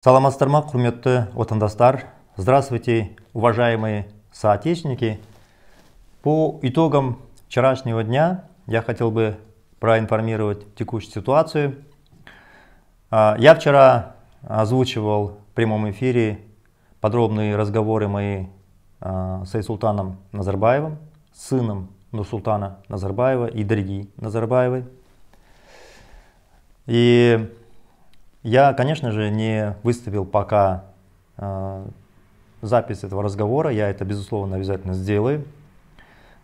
Салам саламатсыздар құрметті отандастар здравствуйте уважаемые соотечественники по итогам вчерашнего дня я хотел бы проинформировать текущую ситуацию а, я вчера озвучивал в прямом эфире подробные разговоры мои а, с султаном Назарбаевым, сыном Нурсултана Назарбаева и Дарьи Назарбаевой. И я, конечно же, не выставил пока э, запись этого разговора, я это, безусловно, обязательно сделаю.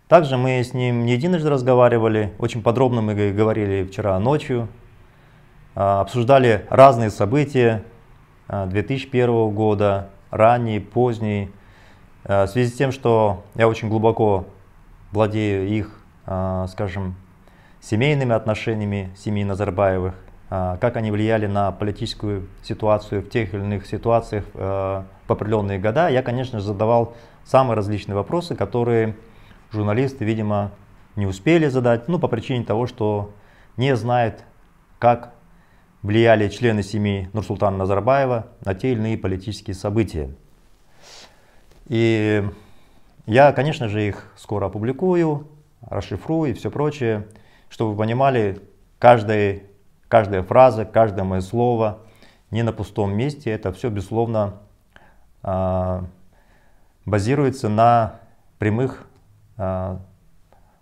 Также мы с ним не единожды разговаривали, очень подробно мы говорили вчера ночью, э, обсуждали разные события 2001 э, года, ранние, поздние, в связи с тем, что я очень глубоко владею их, скажем, семейными отношениями семьи Назарбаевых, а, как они влияли на политическую ситуацию в тех или иных ситуациях э, в определенные года, я, конечно же, задавал самые различные вопросы, которые журналисты, видимо, не успели задать, ну, по причине того, что не знает, как влияли члены семьи Нурсултана Назарбаева на те или иные политические события. И я, конечно же, их скоро опубликую, расшифрую и все прочее. Чтобы вы понимали, каждый Каждая фраза, каждое мое слово не на пустом месте. Это все, безусловно, а, базируется на прямых а,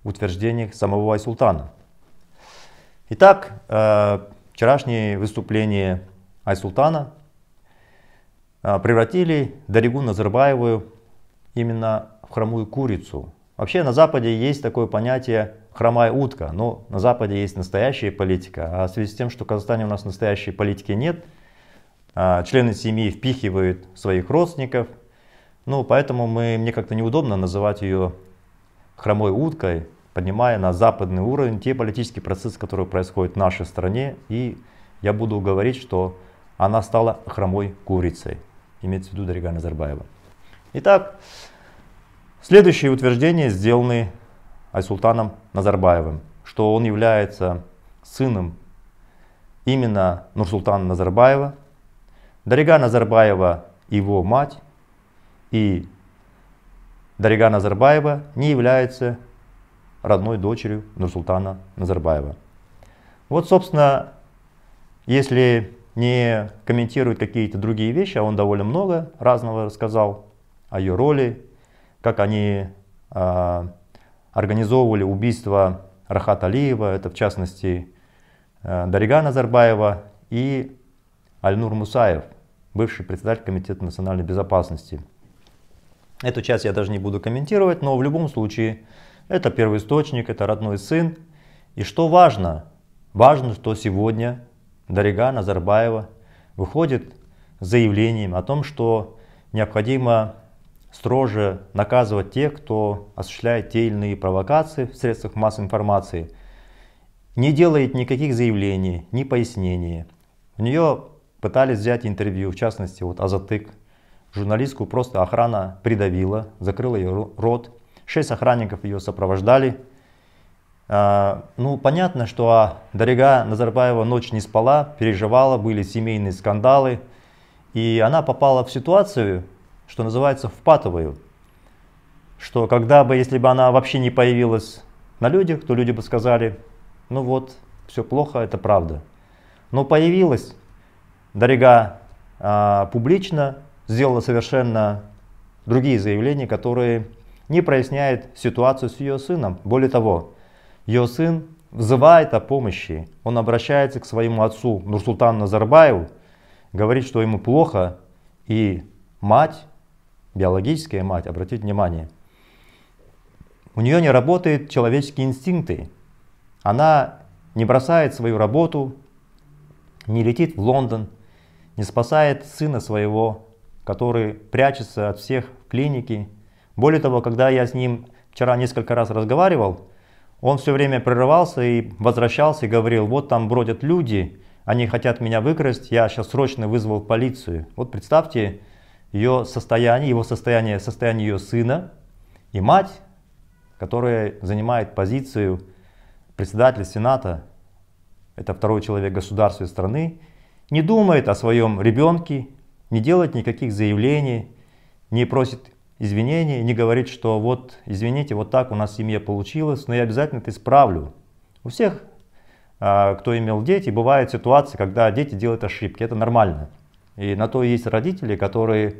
утверждениях самого Айсултана. Итак, а, вчерашние выступления Айсултана превратили Даригу Назарбаеву именно в хромую курицу. Вообще на Западе есть такое понятие хромая утка, но ну, на Западе есть настоящая политика, а в связи с тем, что в Казахстане у нас настоящей политики нет, а, члены семьи впихивают своих родственников, ну, поэтому мы, мне как-то неудобно называть ее хромой уткой, поднимая на западный уровень те политические процессы, которые происходят в нашей стране, и я буду говорить, что она стала хромой курицей. Имеется в виду Дарига Назарбаева. Итак, следующие утверждения сделаны Альсултаном Назарбаевым, что он является сыном именно Нурсултана Назарбаева. Дарига Назарбаева его мать и Дарига Назарбаева не является родной дочерью Нурсултана Назарбаева. Вот, собственно, если не комментирует какие-то другие вещи, а он довольно много разного рассказал о ее роли, как они а, организовывали убийство Рахат Алиева, это в частности э, Дарига Назарбаева и Альнур Мусаев, бывший председатель Комитета национальной безопасности. Эту часть я даже не буду комментировать, но в любом случае это первый источник, это родной сын. И что важно? Важно, что сегодня Дарига Назарбаева выходит с заявлением о том, что необходимо строже наказывать тех, кто осуществляет те или иные провокации в средствах массовой информации, не делает никаких заявлений, ни пояснений. У нее пытались взять интервью, в частности, вот Азатык, журналистку просто охрана придавила, закрыла ее рот. Шесть охранников ее сопровождали. А, ну, понятно, что а, Дарига Назарбаева ночь не спала, переживала, были семейные скандалы. И она попала в ситуацию, что называется, в патовую. Что когда бы, если бы она вообще не появилась на людях, то люди бы сказали, ну вот, все плохо, это правда. Но появилась, Дорога а, публично сделала совершенно другие заявления, которые не проясняют ситуацию с ее сыном. Более того, ее сын взывает о помощи. Он обращается к своему отцу Нурсултану Назарбаеву, говорит, что ему плохо, и мать биологическая мать, обратите внимание, у нее не работают человеческие инстинкты. Она не бросает свою работу, не летит в Лондон, не спасает сына своего, который прячется от всех в клинике. Более того, когда я с ним вчера несколько раз разговаривал, он все время прерывался и возвращался и говорил, вот там бродят люди, они хотят меня выкрасть, я сейчас срочно вызвал полицию. Вот представьте, ее состояние, его состояние, состояние ее сына и мать, которая занимает позицию председателя Сената, это второй человек государства и страны, не думает о своем ребенке, не делает никаких заявлений, не просит извинений, не говорит, что вот извините, вот так у нас в семье получилось, но я обязательно это исправлю. У всех, а, кто имел дети, бывают ситуации, когда дети делают ошибки, это нормально. И на то есть родители, которые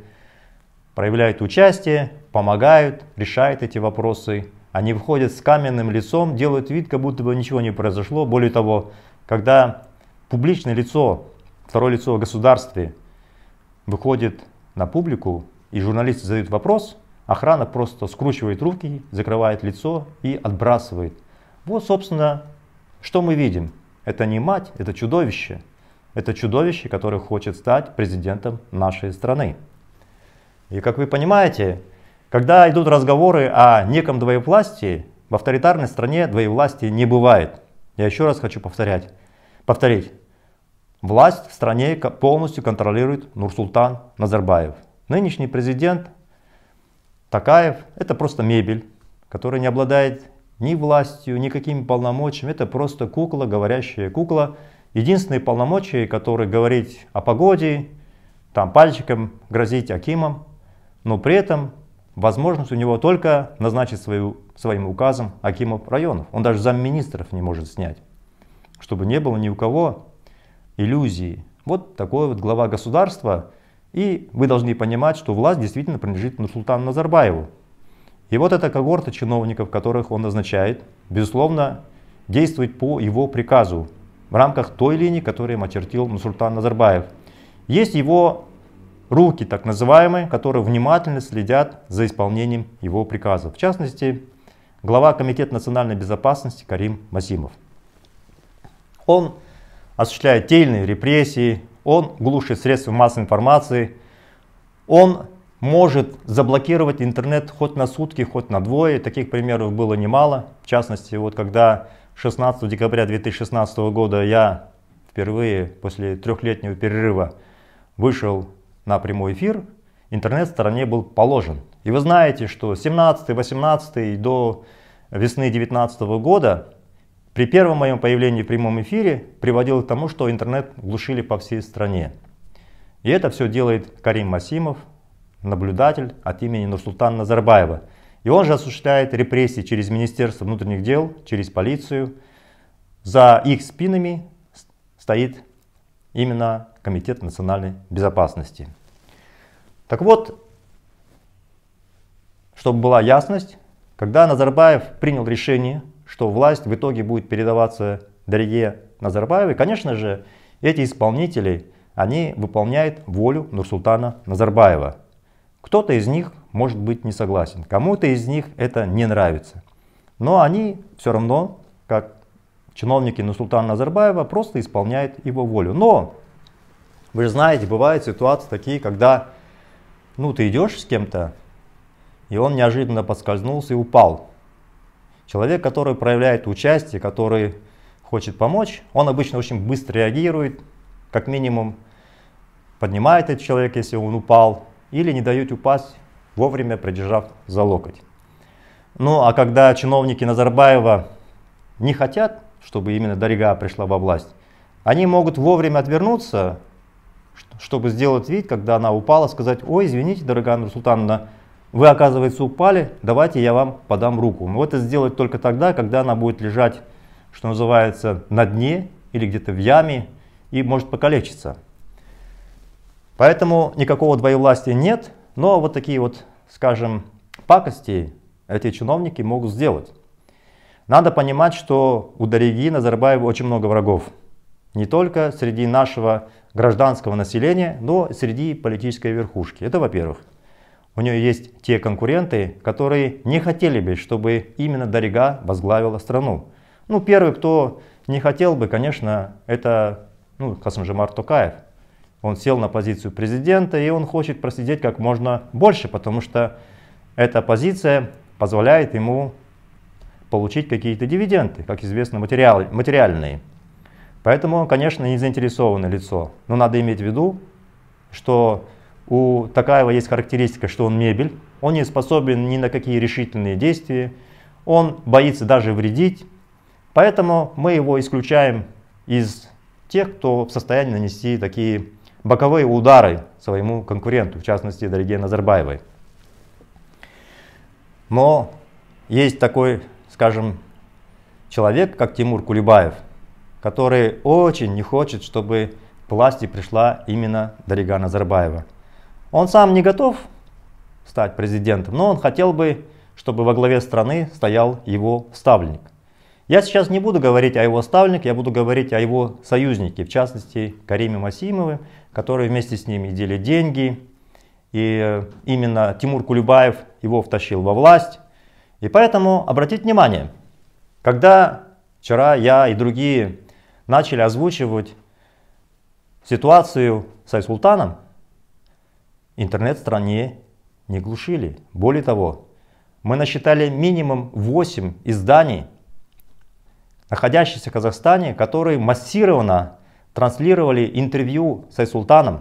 проявляют участие, помогают, решают эти вопросы. Они выходят с каменным лицом, делают вид, как будто бы ничего не произошло. Более того, когда публичное лицо, второе лицо в государстве выходит на публику, и журналисты задают вопрос, охрана просто скручивает руки, закрывает лицо и отбрасывает. Вот, собственно, что мы видим. Это не мать, это чудовище. Это чудовище, которое хочет стать президентом нашей страны. И как вы понимаете, когда идут разговоры о неком двоевластии, в авторитарной стране двоевластия не бывает. Я еще раз хочу повторять. повторить. Власть в стране полностью контролирует Нурсултан Назарбаев. Нынешний президент Такаев – это просто мебель, которая не обладает ни властью, ни какими полномочиями. Это просто кукла, говорящая кукла, единственные полномочия, которые говорить о погоде, там пальчиком грозить Акимом, но при этом возможность у него только назначить свою, своим указом Акимов районов. Он даже замминистров не может снять, чтобы не было ни у кого иллюзии. Вот такой вот глава государства. И вы должны понимать, что власть действительно принадлежит Нурсултану Назарбаеву. И вот эта когорта чиновников, которых он назначает, безусловно, действует по его приказу, в рамках той линии, которую им очертил Нурсултан Назарбаев. Есть его руки, так называемые, которые внимательно следят за исполнением его приказов. В частности, глава Комитета национальной безопасности Карим Масимов. Он осуществляет те репрессии, он глушит средства массовой информации, он может заблокировать интернет хоть на сутки, хоть на двое. Таких примеров было немало. В частности, вот когда 16 декабря 2016 года я впервые после трехлетнего перерыва вышел на прямой эфир, интернет в стране был положен. И вы знаете, что 17-18 до весны 2019 года при первом моем появлении в прямом эфире приводило к тому, что интернет глушили по всей стране. И это все делает Карим Масимов, наблюдатель от имени Нурсултана Назарбаева – и он же осуществляет репрессии через Министерство внутренних дел, через полицию. За их спинами стоит именно Комитет национальной безопасности. Так вот, чтобы была ясность, когда Назарбаев принял решение, что власть в итоге будет передаваться Дарье Назарбаевой, конечно же, эти исполнители, они выполняют волю Нурсултана Назарбаева. Кто-то из них может быть не согласен, кому-то из них это не нравится. Но они все равно, как чиновники Нусултана Назарбаева, просто исполняют его волю. Но, вы же знаете, бывают ситуации такие, когда ну, ты идешь с кем-то, и он неожиданно подскользнулся и упал. Человек, который проявляет участие, который хочет помочь, он обычно очень быстро реагирует, как минимум поднимает этот человек, если он упал, или не дают упасть, вовремя придержав за локоть. Ну а когда чиновники Назарбаева не хотят, чтобы именно Дарига пришла во власть, они могут вовремя отвернуться, чтобы сделать вид, когда она упала, сказать, ой, извините, дорогая Нурсултановна, вы, оказывается, упали, давайте я вам подам руку. Но это сделать только тогда, когда она будет лежать, что называется, на дне или где-то в яме и может покалечиться. Поэтому никакого двоевластия нет, но вот такие вот, скажем, пакости эти чиновники могут сделать. Надо понимать, что у Дариги Назарбаева очень много врагов. Не только среди нашего гражданского населения, но и среди политической верхушки. Это во-первых. У нее есть те конкуренты, которые не хотели бы, чтобы именно Дарига возглавила страну. Ну, первый, кто не хотел бы, конечно, это, ну, Касымжимар Токаев он сел на позицию президента, и он хочет просидеть как можно больше, потому что эта позиция позволяет ему получить какие-то дивиденды, как известно, материал, материальные. Поэтому, конечно, не заинтересованное лицо. Но надо иметь в виду, что у Такаева есть характеристика, что он мебель, он не способен ни на какие решительные действия, он боится даже вредить, поэтому мы его исключаем из тех, кто в состоянии нанести такие боковые удары своему конкуренту, в частности Дариге Назарбаевой. Но есть такой, скажем, человек, как Тимур Кулибаев, который очень не хочет, чтобы к власти пришла именно Дарига Назарбаева. Он сам не готов стать президентом, но он хотел бы, чтобы во главе страны стоял его ставленник. Я сейчас не буду говорить о его ставленнике, я буду говорить о его союзнике, в частности Кариме Масимове, которые вместе с ними делят деньги. И э, именно Тимур Кулебаев его втащил во власть. И поэтому обратите внимание, когда вчера я и другие начали озвучивать ситуацию с Айсултаном, интернет в стране не глушили. Более того, мы насчитали минимум 8 изданий, находящихся в Казахстане, которые массированно транслировали интервью с Айсултаном.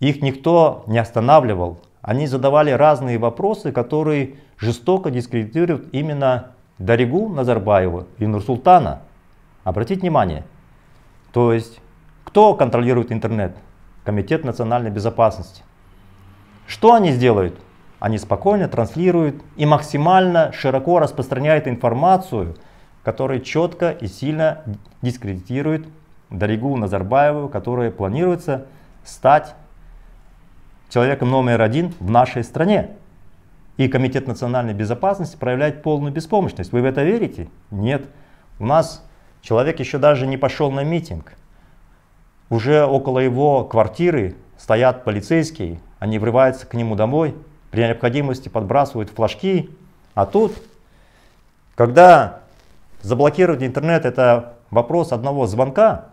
Их никто не останавливал. Они задавали разные вопросы, которые жестоко дискредитируют именно Даригу Назарбаева и Нурсултана. Обратите внимание. То есть, кто контролирует интернет? Комитет национальной безопасности. Что они сделают? Они спокойно транслируют и максимально широко распространяют информацию, которая четко и сильно дискредитирует Даригу Назарбаеву, который планируется стать человеком номер один в нашей стране. И Комитет национальной безопасности проявляет полную беспомощность. Вы в это верите? Нет. У нас человек еще даже не пошел на митинг. Уже около его квартиры стоят полицейские, они врываются к нему домой, при необходимости подбрасывают флажки. А тут, когда заблокировать интернет это вопрос одного звонка,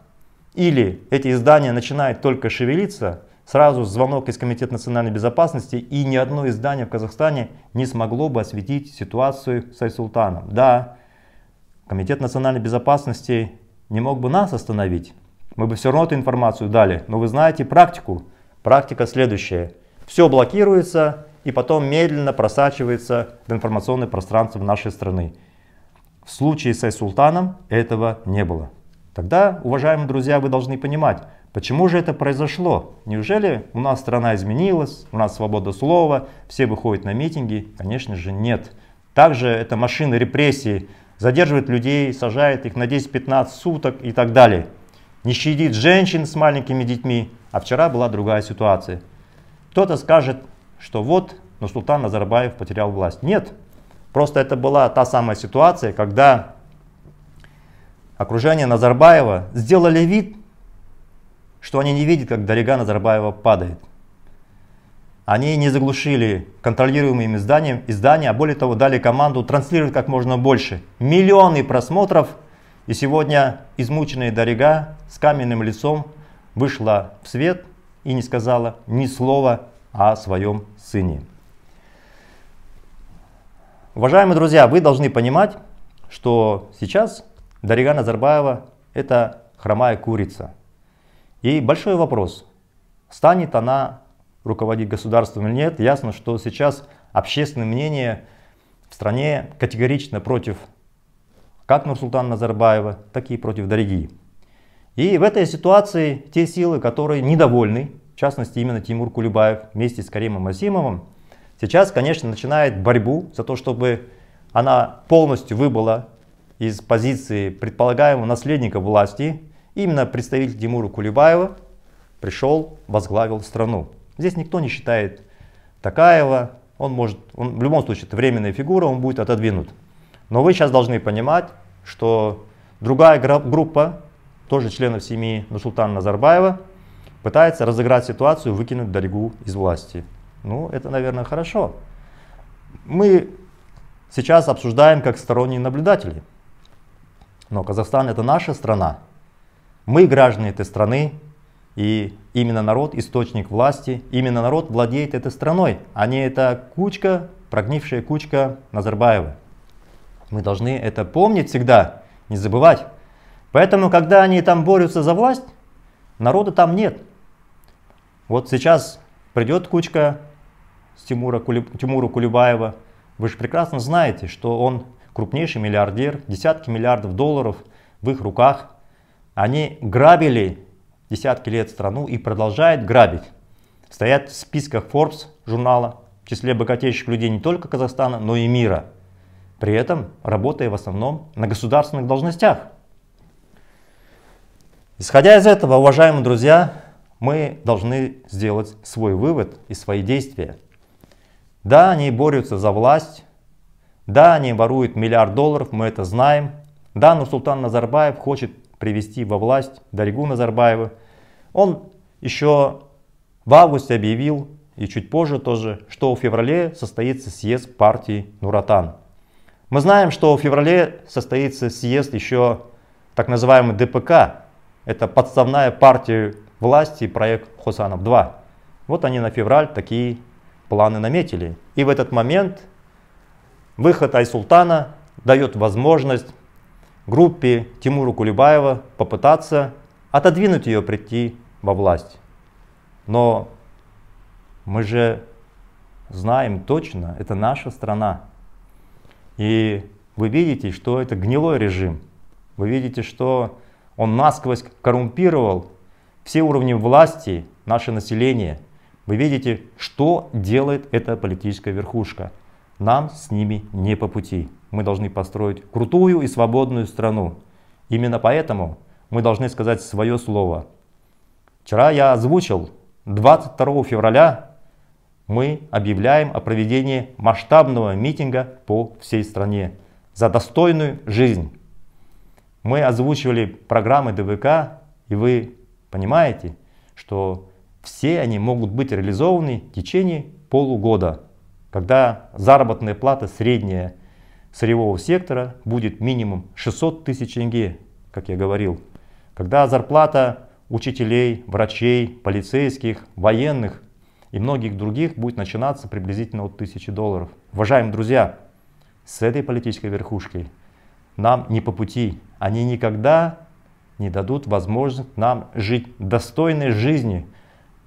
или эти издания начинают только шевелиться, сразу звонок из Комитета национальной безопасности, и ни одно издание в Казахстане не смогло бы осветить ситуацию с Айсултаном. Да, Комитет национальной безопасности не мог бы нас остановить, мы бы все равно эту информацию дали, но вы знаете практику. Практика следующая. Все блокируется и потом медленно просачивается в информационное пространство нашей страны. В случае с Айсултаном этого не было. Тогда, уважаемые друзья, вы должны понимать, почему же это произошло. Неужели у нас страна изменилась, у нас свобода слова, все выходят на митинги? Конечно же нет. Также это машины репрессий, задерживают людей, сажают их на 10-15 суток и так далее. Не щадит женщин с маленькими детьми. А вчера была другая ситуация. Кто-то скажет, что вот, но султан Назарбаев потерял власть. Нет, просто это была та самая ситуация, когда окружение Назарбаева сделали вид, что они не видят, как Дарига Назарбаева падает. Они не заглушили контролируемые ими издания, издания, а более того дали команду транслировать как можно больше. Миллионы просмотров, и сегодня измученная Дарига с каменным лицом вышла в свет и не сказала ни слова о своем сыне. Уважаемые друзья, вы должны понимать, что сейчас Дарига Назарбаева – это хромая курица. И большой вопрос, станет она руководить государством или нет. Ясно, что сейчас общественное мнение в стране категорично против как Нурсултана Назарбаева, так и против Дариги. И в этой ситуации те силы, которые недовольны, в частности именно Тимур Кулебаев вместе с Каримом Асимовым, сейчас, конечно, начинает борьбу за то, чтобы она полностью выбыла из позиции предполагаемого наследника власти, именно представитель Тимура Кулебаева пришел, возглавил страну. Здесь никто не считает Такаева, он может, он в любом случае это временная фигура, он будет отодвинут. Но вы сейчас должны понимать, что другая группа, тоже членов семьи Нурсултана Назарбаева, пытается разыграть ситуацию, выкинуть Даригу из власти. Ну, это, наверное, хорошо. Мы сейчас обсуждаем как сторонние наблюдатели. Но Казахстан это наша страна. Мы граждане этой страны, и именно народ источник власти, именно народ владеет этой страной, а не эта кучка, прогнившая кучка Назарбаева. Мы должны это помнить всегда, не забывать. Поэтому, когда они там борются за власть, народа там нет. Вот сейчас придет кучка с Тимура Кулеб... Тимура Кулебаева. Вы же прекрасно знаете, что он крупнейший миллиардер, десятки миллиардов долларов в их руках. Они грабили десятки лет страну и продолжают грабить. Стоят в списках Forbes журнала в числе богатейших людей не только Казахстана, но и мира. При этом работая в основном на государственных должностях. Исходя из этого, уважаемые друзья, мы должны сделать свой вывод и свои действия. Да, они борются за власть, да, они воруют миллиард долларов, мы это знаем. Да, Нурсултан Назарбаев хочет привести во власть Даригу Назарбаева. Он еще в августе объявил, и чуть позже тоже, что в феврале состоится съезд партии Нуратан. Мы знаем, что в феврале состоится съезд еще так называемый ДПК. Это подставная партия власти и проект Хусанов-2. Вот они на февраль такие планы наметили. И в этот момент Выход Айсултана дает возможность группе Тимура Кулебаева попытаться отодвинуть ее прийти во власть. Но мы же знаем точно, это наша страна. И вы видите, что это гнилой режим. Вы видите, что он насквозь коррумпировал все уровни власти, наше население. Вы видите, что делает эта политическая верхушка – нам с ними не по пути. Мы должны построить крутую и свободную страну. Именно поэтому мы должны сказать свое слово. Вчера я озвучил, 22 февраля мы объявляем о проведении масштабного митинга по всей стране за достойную жизнь. Мы озвучивали программы ДВК, и вы понимаете, что все они могут быть реализованы в течение полугода когда заработная плата средняя сырьевого сектора будет минимум 600 тысяч тенге, как я говорил, когда зарплата учителей, врачей, полицейских, военных и многих других будет начинаться приблизительно от 1000 долларов. Уважаемые друзья, с этой политической верхушкой нам не по пути. Они никогда не дадут возможность нам жить достойной жизнью,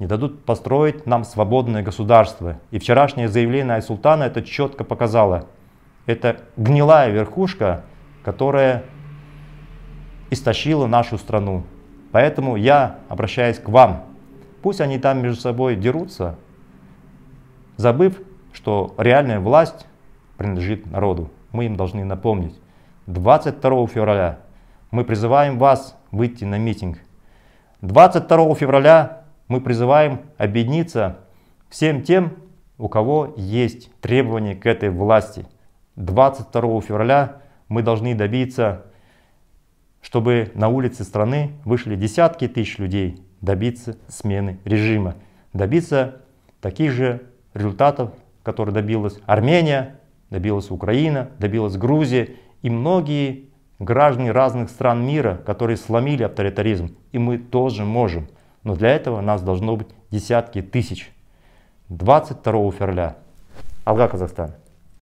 не дадут построить нам свободное государство. И вчерашнее заявление Айсултана это четко показало. Это гнилая верхушка, которая истощила нашу страну. Поэтому я обращаюсь к вам. Пусть они там между собой дерутся, забыв, что реальная власть принадлежит народу. Мы им должны напомнить. 22 февраля мы призываем вас выйти на митинг. 22 февраля мы призываем объединиться всем тем, у кого есть требования к этой власти. 22 февраля мы должны добиться, чтобы на улицы страны вышли десятки тысяч людей, добиться смены режима, добиться таких же результатов, которые добилась Армения, добилась Украина, добилась Грузия и многие граждане разных стран мира, которые сломили авторитаризм. И мы тоже можем. Но для этого нас должно быть десятки тысяч. 22 февраля. Алга, Казахстан.